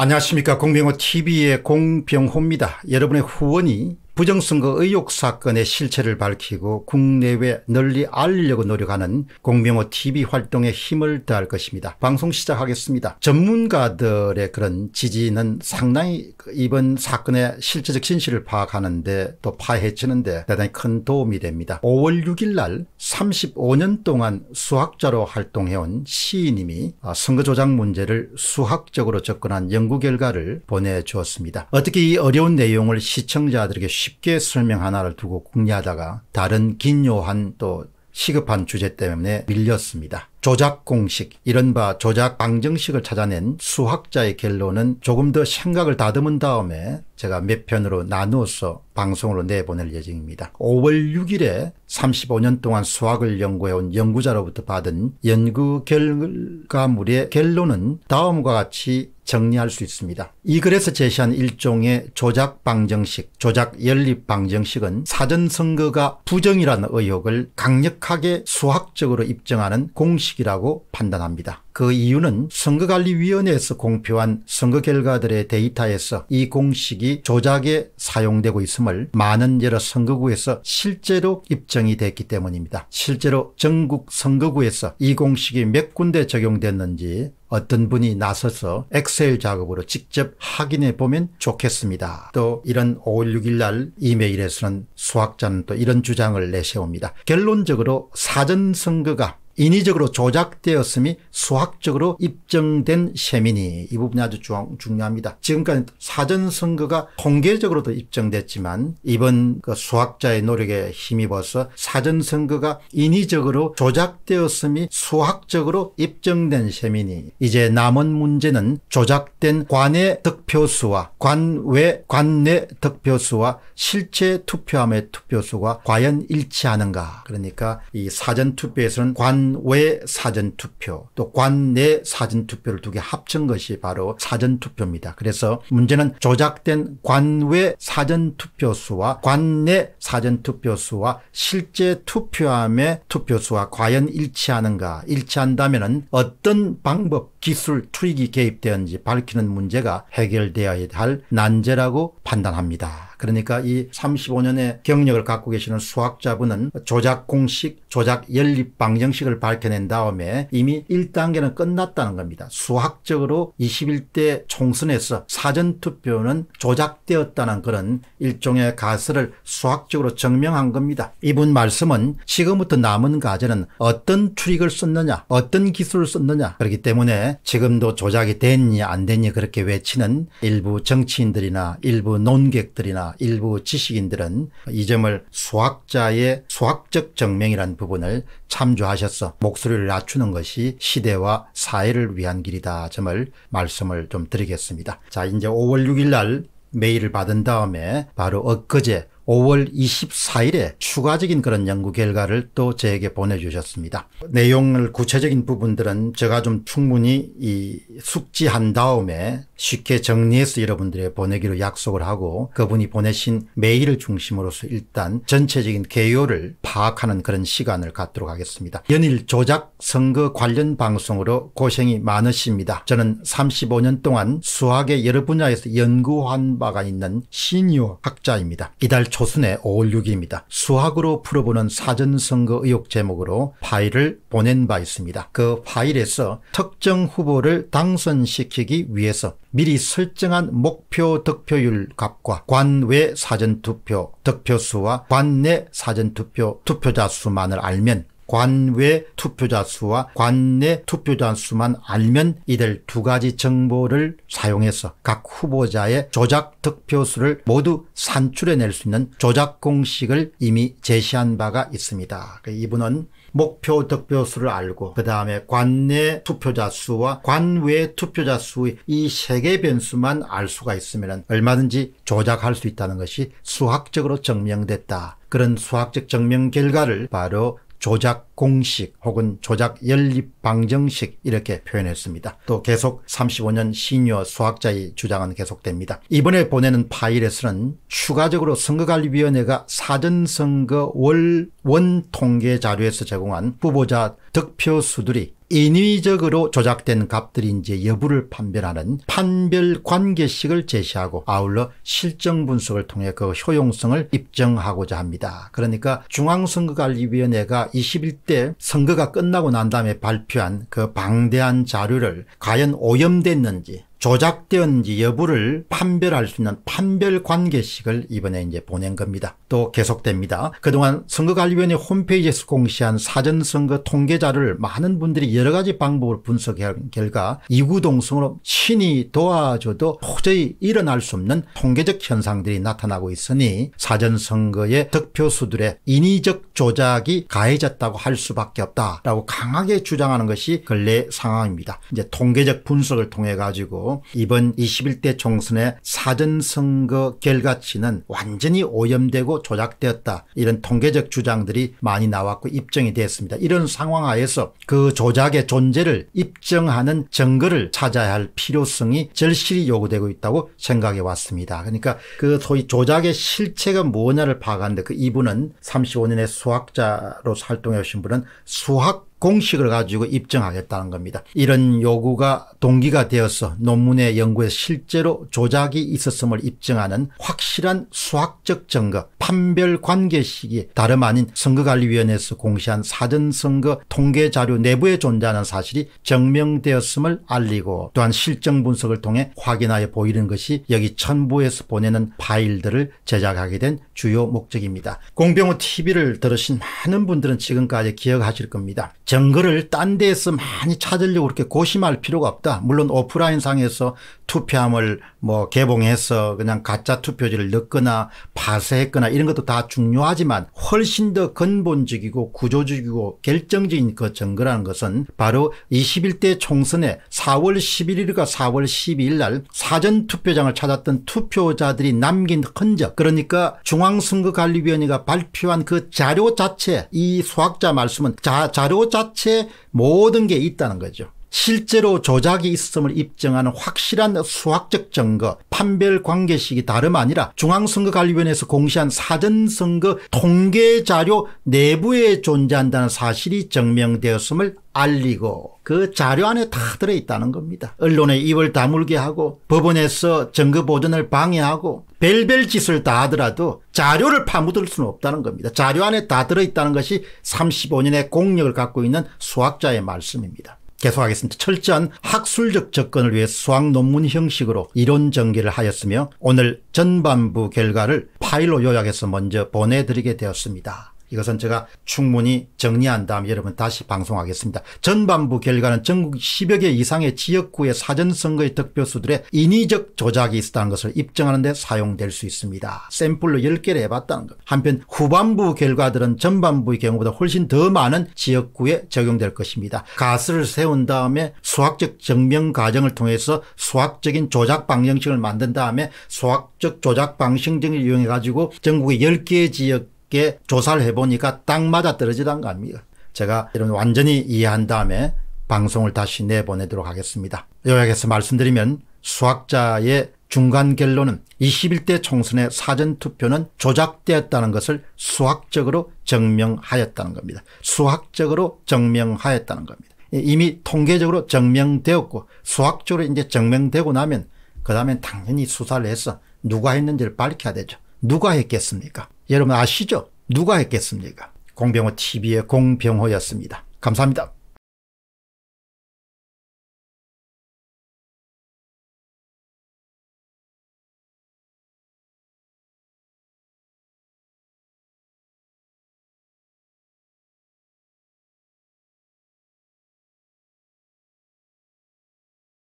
안녕하십니까 공병호 TV의 공병호입니다. 여러분의 후원이 부정선거 의혹 사건의 실체를 밝히고 국내외 널리 알리려고 노력하는 공명호 TV 활동에 힘을 다할 것입니다. 방송 시작하겠습니다. 전문가들의 그런 지지는 상당히 이번 사건의 실체적 진실을 파악하는데 또 파헤치는데 대단히 큰 도움이 됩니다. 5월 6일 날 35년 동안 수학자로 활동해온 시인님이 아, 선거 조작 문제를 수학적으로 접근한 연구 결과를 보내주었습니다. 어떻게 이 어려운 내용을 시청자들에게 쉽 쉽게 설명 하나를 두고 궁리하다가 다른 긴 요한 또 시급한 주제 때문에 밀렸습니다. 조작 공식, 이른바 조작 방정식을 찾아낸 수학자의 결론은 조금 더 생각을 다듬은 다음에 제가 몇 편으로 나누어서 방송으로 내보낼 예정입니다. 5월 6일에 35년 동안 수학을 연구해온 연구자로부터 받은 연구 결과물의 결론은 다음과 같이 정리할 수 있습니다. 이 글에서 제시한 일종의 조작 방정식, 조작 연립 방정식은 사전 선거가 부정이라는 의혹을 강력하게 수학적으로 입증하는 공식 형식이라고 판단합니다. 그 이유는 선거관리위원회에서 공표한 선거 결과들의 데이터에서 이 공식이 조작에 사용되고 있음을 많은 여러 선거구에서 실제로 입증이 됐기 때문입니다. 실제로 전국 선거구에서 이 공식이 몇 군데 적용됐는지 어떤 분이 나서서 엑셀 작업으로 직접 확인해 보면 좋겠습니다. 또 이런 5월 6일 날 이메일에서는 수학자는 또 이런 주장을 내세웁니다. 결론적으로 사전선거가 인위적으로 조작되었음이 수학적으로 입증된 셈이니 이 부분이 아주 중요합니다. 지금까지 사전선거가 공개적으로도 입증됐지만 이번 그 수학자의 노력에 힘입어서 사전선거가 인위적으로 조작되었음이 수학적으로 입증된 셈이니 이제 남은 문제는 조작된 관외 득표수와 관외 관내 득표수와 실제 투표함의 투표수가 과연 일치하는가 그러니까 이 사전투표에서는 관 관외 사전투표 또 관내 사전투표를 두 개 합친 것이 바로 사전투표입니다. 그래서 문제는 조작된 관외 사전투표수와 관내 사전투표수와 실제 투표함의 투표수와 과연 일치하는가 일치한다면 어떤 방법 기술 투익이 개입되었는지 밝히는 문제가 해결되어야 할 난제라고 판단합니다. 그러니까 이 35년의 경력을 갖고 계시는 수학자분은 조작 공식, 조작 연립 방정식을 밝혀낸 다음에 이미 1단계는 끝났다는 겁니다. 수학적으로 21대 총선에서 사전투표는 조작되었다는 그런 일종의 가설을 수학적으로 증명한 겁니다. 이분 말씀은 지금부터 남은 과제는 어떤 추익을 썼느냐, 어떤 기술을 썼느냐, 그렇기 때문에 지금도 조작이 됐니 안 됐니 그렇게 외치는 일부 정치인들이나 일부 논객들이나 일부 지식인들은 이 점을 수학자의 수학적 증명이라는 부분을 참조하셔서 목소리를 낮추는 것이 시대와 사회를 위한 길이다 점을 말씀을 좀 드리겠습니다. 자 이제 5월 6일 날 메일을 받은 다음에 바로 엊그제 5월 24일에 추가적인 그런 연구 결과를 또 저에게 보내주셨습니다. 내용을 구체적인 부분들은 제가 좀 충분히 이 숙지한 다음에 쉽게 정리해서 여러분들에게 보내기로 약속을 하고 그분이 보내신 메일을 중심으로서 일단 전체적인 개요를 파악하는 그런 시간을 갖도록 하겠습니다. 연일 조작 선거 관련 방송으로 고생이 많으십니다. 저는 35년 동안 수학의 여러 분야에서 연구한 바가 있는 시니어 학자입니다. 이달 조순의 5월6입니다 수학으로 풀어보는 사전선거 의혹 제목으로 파일을 보낸 바 있습니다. 그 파일에서 특정 후보를 당선시키기 위해서 미리 설정한 목표 득표율 값과 관외 사전투표 득표수와 관내 사전투표 투표자 수만을 알면 관외 투표자 수와 관내 투표자 수만 알면 이들 두 가지 정보를 사용해서 각 후보자의 조작 득표수를 모두 산출해낼 수 있는 조작 공식을 이미 제시한 바가 있습니다. 그 이분은 목표 득표수를 알고 그 다음에 관내 투표자 수와 관외 투표자 수의 이 세 개 변수만 알 수가 있으면 얼마든지 조작할 수 있다는 것이 수학적으로 증명됐다. 그런 수학적 증명 결과를 바로 조작 공식 혹은 조작 연립 방정식 이렇게 표현했습니다. 또 계속 35년 시니어 수학자의 주장은 계속됩니다. 이번에 보내는 파일에서는 추가적으로 선거관리위원회가 사전선거 월 원통계 자료에서 제공한 후보자 득표수들이 인위적으로 조작된 값들인지 여부를 판별하는 판별 관계식을 제시하고 아울러 실정 분석을 통해 그 효용성을 입증하고자 합니다. 그러니까 중앙선거관리위원회가 21대 선거가 끝나고 난 다음에 발표한 그 방대한 자료를 과연 오염됐는지 조작되었는지 여부를 판별할 수 있는 판별관계식을 이번에 이제 보낸 겁니다. 또 계속됩니다. 그동안 선거관리위원회 홈페이지에서 공시한 사전선거 통계자를 많은 분들이 여러 가지 방법으로 분석한 결과 이구동성으로 신이 도와줘도 도저히 일어날 수 없는 통계적 현상들이 나타나고 있으니 사전선거의 득표수들의 인위적 조작이 가해졌다고 할 수밖에 없다라고 강하게 주장하는 것이 근래 상황입니다. 이제 통계적 분석을 통해 가지고 이번 21대 총선의 사전선거 결과치는 완전히 오염되고 조작되었다. 이런 통계적 주장들이 많이 나왔고 입증이 됐습니다. 이런 상황 하에서 그 조작의 존재를 입증하는 증거를 찾아야 할 필요성이 절실히 요구되고 있다고 생각해 왔습니다. 그러니까 그 소위 조작의 실체가 뭐냐를 파악하는데 그 이분은 35년의 수학자로 활동해 오신 분은 수학 공식을 가지고 입증하겠다는 겁니다. 이런 요구가 동기가 되어서 논문의 연구에 실제로 조작이 있었음을 입증하는 확실한 수학적 증거, 판별 관계 시기 다름 아닌 선거관리위원회에서 공시한 사전선거 통계 자료 내부에 존재하는 사실이 증명되었음을 알리고 또한 실증 분석을 통해 확인하여 보이는 것이 여기 천부에서 보내는 파일들을 제작하게 된 주요 목적입니다. 공병호 TV를 들으신 많은 분들은 지금까지 기억하실 겁니다. 정거를 딴 데에서 많이 찾으려고 그렇게 고심할 필요가 없다. 물론 오프라인 상에서 투표함을 뭐 개봉해서 그냥 가짜 투표지를 넣거나 파쇄했거나 이런 것도 다 중요하지만 훨씬 더 근본적이고 구조적이고 결정적인 그 정거라는 것은 바로 21대 총선에 4월 11일과 4월 12일 날 사전 투표장을 찾았던 투표자들이 남긴 흔적 그러니까 중앙선거관리위원회가 발표한 그 자료 자체 이 수학자 말씀은 자, 자료 자체 자체 모든 게 있다는 거죠. 실제로 조작이 있음을 입증하는 확실한 수학적 증거, 판별 관계식이 다름 아니라 중앙선거관리위원회에서 공시한 사전선거 통계 자료 내부에 존재한다는 사실이 증명되었음을 알리고 그 자료 안에 다 들어있다는 겁니다. 언론의 입을 다물게 하고 법원에서 증거 보존을 방해하고 별별 짓을 다 하더라도 자료를 파묻을 수는 없다는 겁니다. 자료 안에 다 들어있다는 것이 35년의 공력을 갖고 있는 수학자의 말씀입니다. 계속하겠습니다. 철저한 학술적 접근을 위해 수학 논문 형식으로 이론 전개를 하였으며 오늘 전반부 결과를 파일로 요약해서 먼저 보내드리게 되었습니다. 이것은 제가 충분히 정리한 다음 여러분 다시 방송하겠습니다. 전반부 결과는 전국 10여 개 이상의 지역구의 사전선거의 득표수들의 인위적 조작이 있었다는 것을 입증하는 데 사용될 수 있습니다. 샘플로 10개를 해봤다는 것. 한편 후반부 결과들은 전반부의 경우보다 훨씬 더 많은 지역구에 적용될 것입니다. 가스를 세운 다음에 수학적 증명 과정을 통해서 수학적인 조작 방정식을 만든 다음에 수학적 조작 방정식을 이용해 가지고 전국의 10개의 지역 게 조사를 해보니까 딱 맞아떨어지란 거 아닙니까? 제가 이런 완전히 이해한 다음에 방송을 다시 내보내도록 하겠습니다. 요약해서 말씀드리면 수학자의 중간 결론은 21대 총선의 사전투표는 조작되었다는 것을 수학적으로 증명하였다는 겁니다. 수학적으로 증명하였다는 겁니다. 이미 통계적으로 증명되었고 수학적으로 이제 증명되고 나면 그 다음엔 당연히 수사를 해서 누가 했는지를 밝혀야 되죠. 누가 했겠습니까? 여러분 아시죠? 누가 했겠습니까? 공병호 TV의 공병호였습니다. 감사합니다.